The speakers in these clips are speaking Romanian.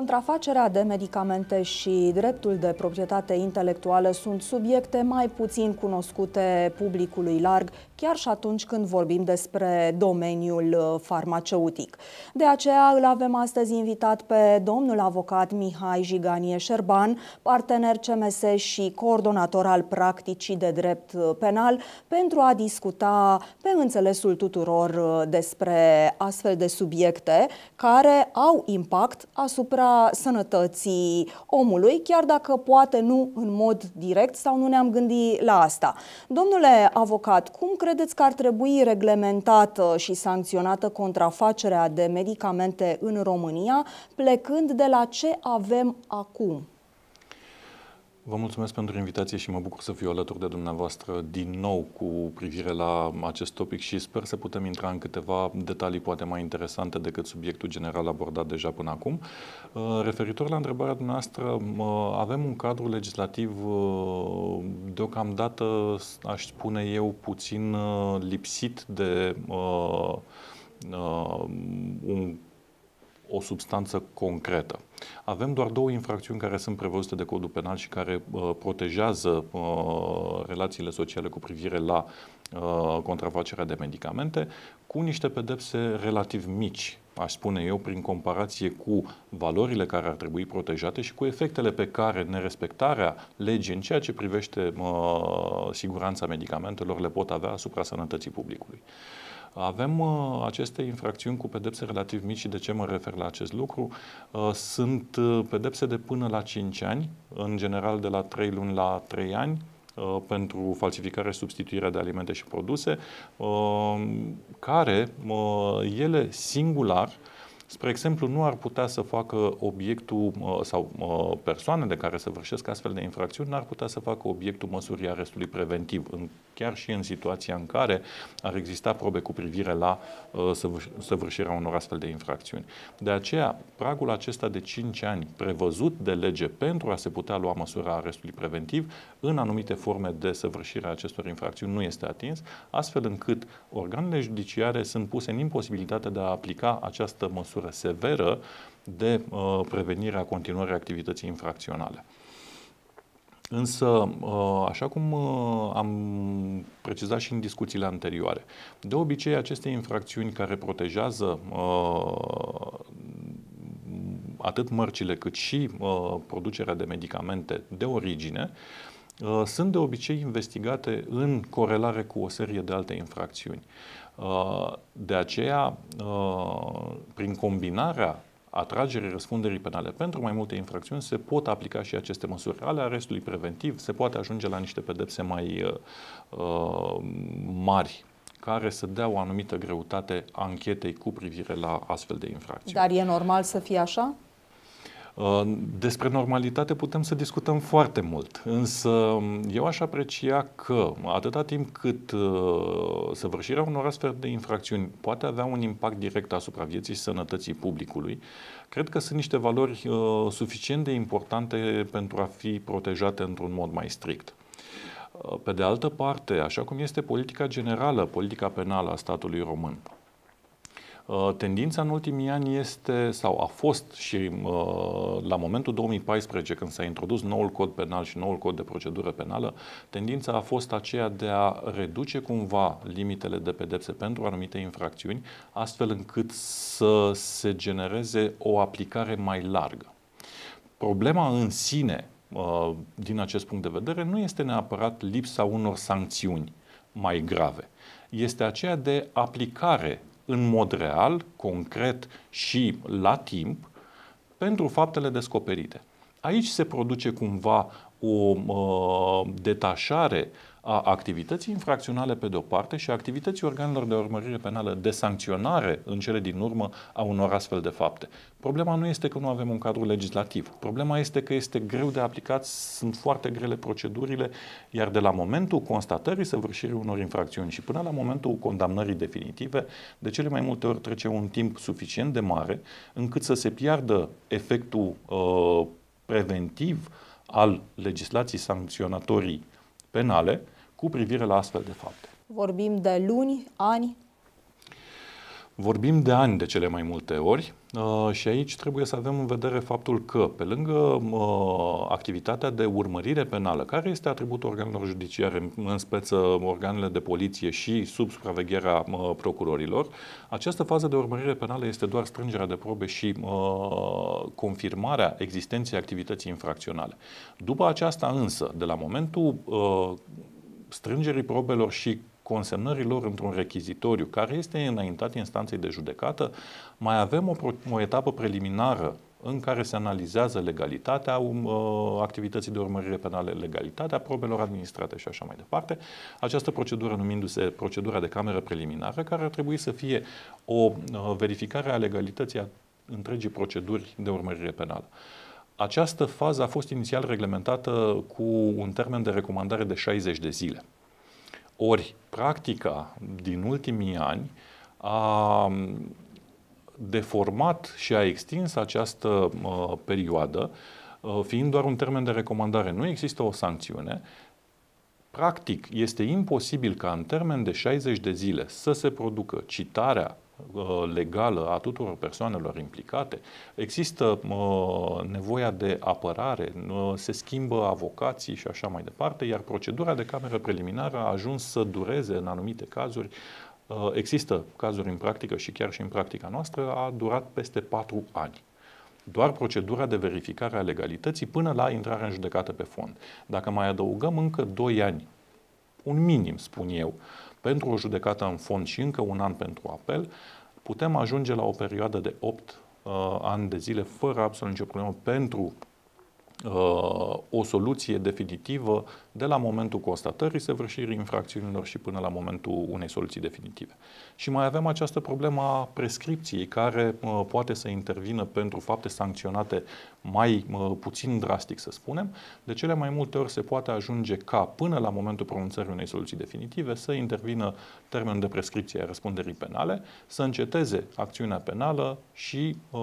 Contrafacerea de medicamente și dreptul de proprietate intelectuală sunt subiecte mai puțin cunoscute publicului larg, chiar și atunci când vorbim despre domeniul uh, farmaceutic. De aceea îl avem astăzi invitat pe domnul avocat Mihai Jiganie Șerban, partener CMS și coordonator al practicii de drept uh, penal, pentru a discuta pe înțelesul tuturor uh, despre astfel de subiecte care au impact asupra asupra sănătății omului, chiar dacă poate nu în mod direct sau nu ne-am gândit la asta. Domnule avocat, cum credeți că ar trebui reglementată și sancționată contrafacerea de medicamente în România, plecând de la ce avem acum? Vă mulțumesc pentru invitație și mă bucur să fiu alături de dumneavoastră din nou cu privire la acest topic și sper să putem intra în câteva detalii poate mai interesante decât subiectul general abordat deja până acum. Uh, referitor la întrebarea dumneavoastră, avem un cadru legislativ uh, deocamdată, aș spune eu, puțin uh, lipsit de un o substanță concretă. Avem doar două infracțiuni care sunt prevăzute de codul penal și care uh, protejează uh, relațiile sociale cu privire la uh, contrafacerea de medicamente, cu niște pedepse relativ mici, aș spune eu, prin comparație cu valorile care ar trebui protejate și cu efectele pe care nerespectarea legii în ceea ce privește uh, siguranța medicamentelor le pot avea asupra sănătății publicului. Uh, avem uh, aceste infracțiuni cu pedepse relativ mici și de ce mă refer la acest lucru? Uh, sunt uh, pedepse de până la 5 ani, în general de la 3 luni la 3 ani, uh, pentru falsificare, substituirea de alimente și produse, uh, care uh, ele singular spre exemplu, nu ar putea să facă obiectul uh, sau uh, persoanele care să vârșesc astfel de infracțiuni n-ar putea să facă obiectul măsurii arestului preventiv, în, chiar și în situația în care ar exista probe cu privire la uh, săvârșirea unor astfel de infracțiuni. De aceea, pragul acesta de 5 ani prevăzut de lege pentru a se putea lua măsura arestului preventiv în anumite forme de săvârșire a acestor infracțiuni nu este atins, astfel încât organele judiciare sunt puse în imposibilitatea de a aplica această măsură măsură severă de uh, a continuării activității infracționale. Însă, uh, așa cum uh, am precizat și în discuțiile anterioare, de obicei aceste infracțiuni care protejează uh, atât mărcile cât și producerea de medicamente de origine, sunt de obicei investigate în corelare cu o serie de alte infracțiuni. De aceea, prin combinarea atragerii răspunderii penale pentru mai multe infracțiuni, se pot aplica și aceste măsuri. Ale arestului preventiv se poate ajunge la niște pedepse mai uh, mari care să dea o anumită greutate anchetei cu privire la astfel de infracțiuni. Dar e normal să fie așa? Uh, despre normalitate putem să discutăm foarte mult, însă um, eu aș aprecia că atâta timp cât uh, săvârșirea unor astfel de infracțiuni poate avea un impact direct asupra vieții și sănătății publicului, cred că sunt niște valori uh, suficient de importante pentru a fi protejate într-un mod mai strict. Pe de altă parte, așa cum este politica generală, politica penală a statului român, Uh, tendința în ultimii ani este, sau a fost și uh, la momentul 2014, când s-a introdus noul cod penal și noul cod de procedură penală, tendința a fost aceea de a reduce cumva limitele de pedepse pentru anumite infracțiuni, astfel încât să se genereze o aplicare mai largă. Problema în sine, uh, din acest punct de vedere, nu este neapărat lipsa unor sancțiuni mai grave. Este aceea de aplicare în mod real, concret și la timp pentru faptele descoperite. Aici se produce cumva o uh, detașare a activității infracționale pe de-o parte și a activității organelor de urmărire penală de sancționare în cele din urmă a unor astfel de fapte. Problema nu este că nu avem un cadru legislativ. Problema este că este greu de aplicat, sunt foarte grele procedurile, iar de la momentul constatării săvârșirii unor infracțiuni și până la momentul condamnării definitive, de cele mai multe ori trece un timp suficient de mare încât să se piardă efectul uh, preventiv al legislației sancționatorii penale cu privire la astfel de fapte. Vorbim de luni, ani? Vorbim de ani de cele mai multe ori uh, și aici trebuie să avem în vedere faptul că, pe lângă uh, activitatea de urmărire penală, care este atributul organelor judiciare, în speță organele de poliție și sub supravegherea uh, procurorilor, această fază de urmărire penală este doar strângerea de probe și confirmarea existenței activității infracționale. După aceasta însă, de la momentul strângerii probelor și consemnării lor într-un rechizitoriu care este înaintat instanței de judecată, mai avem o, o etapă preliminară în care se analizează legalitatea um, uh, activității de urmărire penale, legalitatea probelor administrate și așa mai departe. Această procedură numindu-se procedura de cameră preliminară, care ar trebui să fie o uh, verificare a legalității a întregii proceduri de urmărire penală. Această fază a fost inițial reglementată cu un termen de recomandare de 60 de zile. Ori practica din ultimii ani a deformat și a extins această uh, perioadă, uh, fiind doar un termen de recomandare. Nu există o sancțiune. Practic, este imposibil ca în termen de 60 de zile să se producă citarea Uh, legală a tuturor persoanelor implicate, există uh, nevoia de apărare, uh, se schimbă avocații și așa mai departe, iar procedura de cameră preliminară a ajuns să dureze în anumite cazuri Există cazuri în practică și chiar și în practica noastră, a durat peste patru ani doar procedura de verificare a legalității până la intrarea în judecată pe fond. Dacă mai adăugăm încă 2 ani, un minim, spun eu, pentru o judecată în fond și încă un an pentru apel, putem ajunge la o perioadă de 8 uh, ani de zile fără absolut nicio problemă pentru Uh, o soluție definitivă de la momentul constatării săvârșirii infracțiunilor și până la momentul unei soluții definitive. Și mai avem această problemă a prescripției, care uh, poate să intervină pentru fapte sancționate mai uh, puțin drastic, să spunem. De cele mai multe ori se poate ajunge ca, până la momentul pronunțării unei soluții definitive, să intervină termenul de prescripție a răspunderii penale, să înceteze acțiunea penală și uh,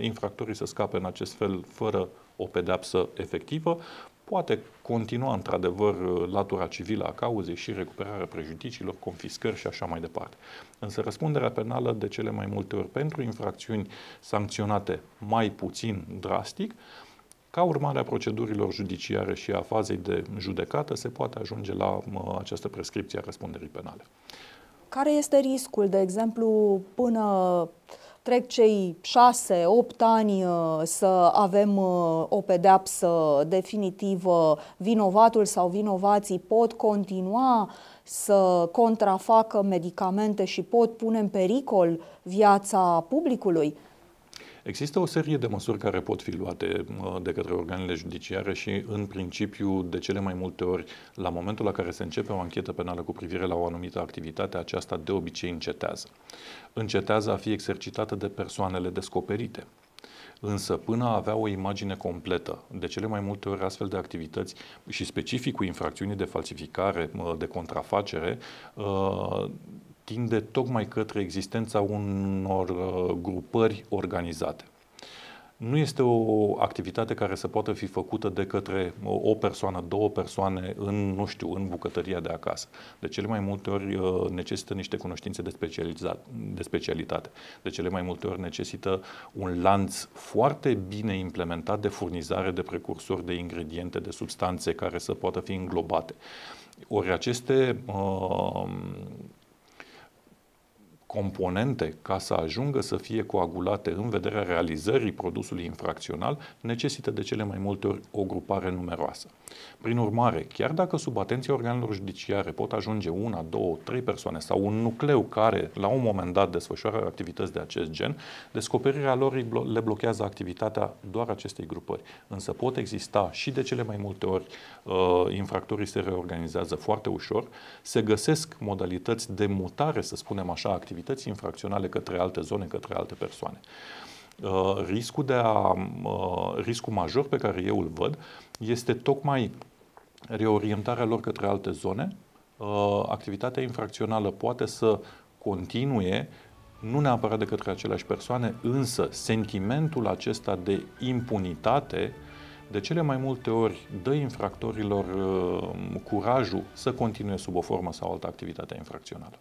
infractorii să scape în acest fel fără o pedeapsă efectivă, poate continua într-adevăr latura civilă a cauzei și recuperarea prejudiciilor, confiscări și așa mai departe. Însă răspunderea penală de cele mai multe ori pentru infracțiuni sancționate mai puțin drastic, ca urmare a procedurilor judiciare și a fazei de judecată, se poate ajunge la uh, această prescripție a răspunderii penale. Care este riscul, de exemplu, până uh, trec cei 6-8 ani uh, să avem uh, o pedeapsă definitivă, vinovatul sau vinovații pot continua să contrafacă medicamente și pot pune în pericol viața publicului. Există o serie de măsuri care pot fi luate de către organele judiciare și, în principiu, de cele mai multe ori, la momentul la care se începe o anchetă penală cu privire la o anumită activitate, aceasta de obicei încetează. Încetează a fi exercitată de persoanele descoperite. Însă, până a avea o imagine completă, de cele mai multe ori astfel de activități și specific cu infracțiunii de falsificare, de contrafacere, ă, tinde tocmai către existența unor uh, grupări organizate. Nu este o activitate care să poată fi făcută de către o persoană, două persoane în, nu știu, în bucătăria de acasă. De cele mai multe ori uh, necesită niște cunoștințe de, de specialitate. De cele mai multe ori necesită un lanț foarte bine implementat de furnizare de precursori, de ingrediente, de substanțe care să poată fi înglobate. Ori aceste uh, componente ca să ajungă să fie coagulate în vederea realizării produsului infracțional necesită de cele mai multe ori o grupare numeroasă. Prin urmare, chiar dacă sub atenția organelor judiciare pot ajunge una, două, trei persoane sau un nucleu care la un moment dat desfășoară activități de acest gen, descoperirea lor le blochează activitatea doar acestei grupări. Însă pot exista și de cele mai multe ori uh, infractorii se reorganizează foarte ușor, se găsesc modalități de mutare, să spunem așa, activități activități infracționale către alte zone, către alte persoane. Uh, riscul, de a, uh, riscul major pe care eu îl văd este tocmai reorientarea lor către alte zone. Uh, activitatea infracțională poate să continue nu neapărat de către aceleași persoane, însă sentimentul acesta de impunitate de cele mai multe ori dă infractorilor uh, curajul să continue sub o formă sau altă activitatea infracțională.